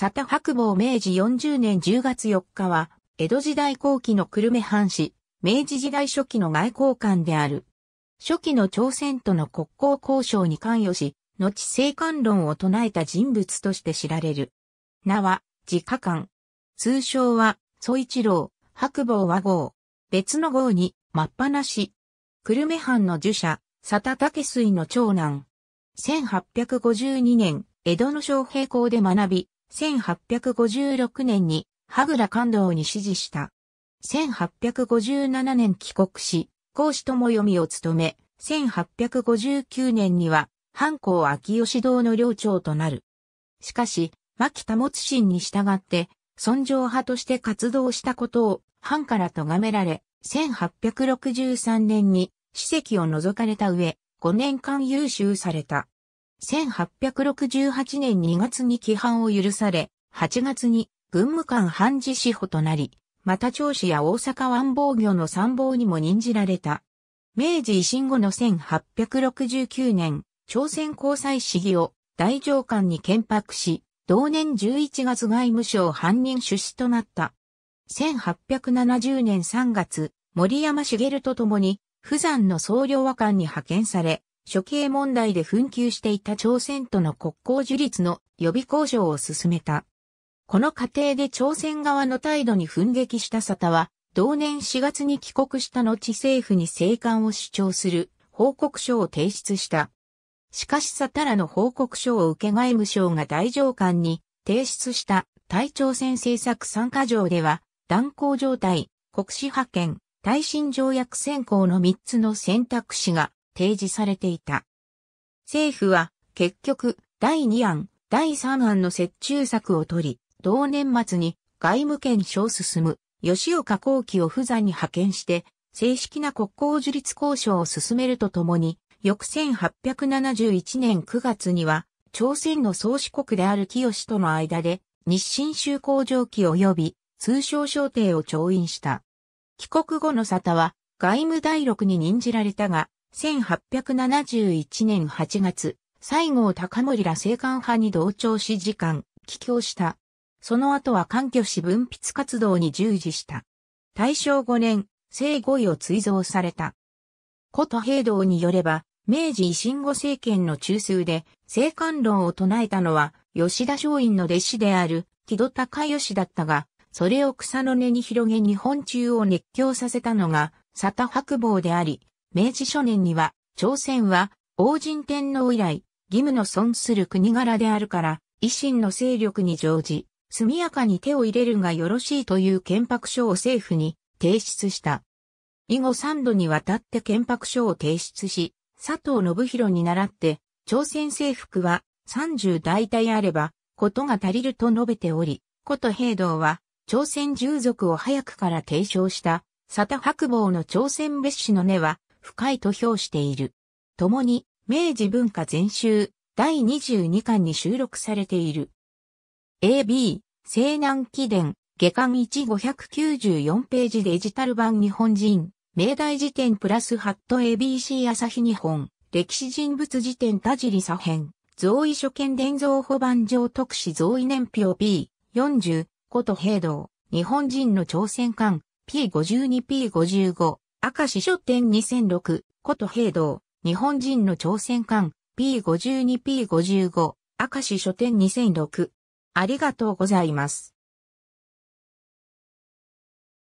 佐田白坊明治40年10月4日は、江戸時代後期の久留米藩士、明治時代初期の外交官である。初期の朝鮮との国交交渉に関与し、後生官論を唱えた人物として知られる。名は、自家官。通称は、総一郎、白坊和号。別の号に、真っ放し。久留米藩の儒者、佐田武水の長男。1852年、江戸の昌平校で学び、1856年に羽倉官道に指示した。1857年帰国し、孔子も読みを務め、1859年には、藩校秋吉堂の領長となる。しかし、牧田持信に従って、尊上派として活動したことを藩から咎められ、1863年に史跡を除かれた上、5年間優秀された。1868年2月に規範を許され、8月に軍務官判事司法となり、また長子や大阪湾防御の参謀にも任じられた。明治維新後の1869年、朝鮮交際市議を大上官に建白し、同年11月外務省犯人出資となった。1870年3月、森山茂と共に、富山の総領和官に派遣され、処刑問題で紛糾していた朝鮮との国交樹立の予備交渉を進めた。この過程で朝鮮側の態度に奮撃した沙田は、同年4月に帰国した後政府に生還を主張する報告書を提出した。しかし沙田らの報告書を受け外務省が大上官に提出した対朝鮮政策参加条では、断交状態、国史派遣、耐震条約選考の3つの選択肢が提示されていた。政府は結局第2案、第3案の折衷策を取り、同年末に外務県省進む吉岡幸喜を不在に派遣して正式な国交樹立交渉を進めるとともに、翌1871年9月には朝鮮の創始国である清との間で日清修工上記及び通商商定を調印した。帰国後の沙汰は外務第六に任じられたが、1871年8月、西郷隆盛ら政官派に同調し時間、帰郷した。その後は環居し文筆活動に従事した。大正5年、生後位を追贈された。古都平道によれば、明治維新後政権の中枢で、政官論を唱えたのは、吉田松陰の弟子である、木戸隆義だったが、それを草の根に広げ日本中を熱狂させたのが、佐田白坊であり、明治初年には、朝鮮は、王神天皇以来、義務の損する国柄であるから、維新の勢力に乗じ、速やかに手を入れるがよろしいという憲白書を政府に提出した。以後三度にわたって憲白書を提出し、佐藤信弘に倣って、朝鮮征服は三十大体あれば、ことが足りると述べており、こと平道は、朝鮮従属を早くから提唱した、佐田白坊の朝鮮別紙の根は、深いと評している。共に、明治文化全集第22巻に収録されている。AB、西南記伝、下巻1594ページデジタル版日本人、明大辞典プラスハット ABC 朝日日本、歴史人物辞典田尻左編、増位所見伝蔵保番上特使増位年表 P40、こと平道、日本人の朝鮮館、P52P55、赤司書店2006、こと平道、日本人の朝鮮館、P52P55、赤司書店2006。ありがとうございます。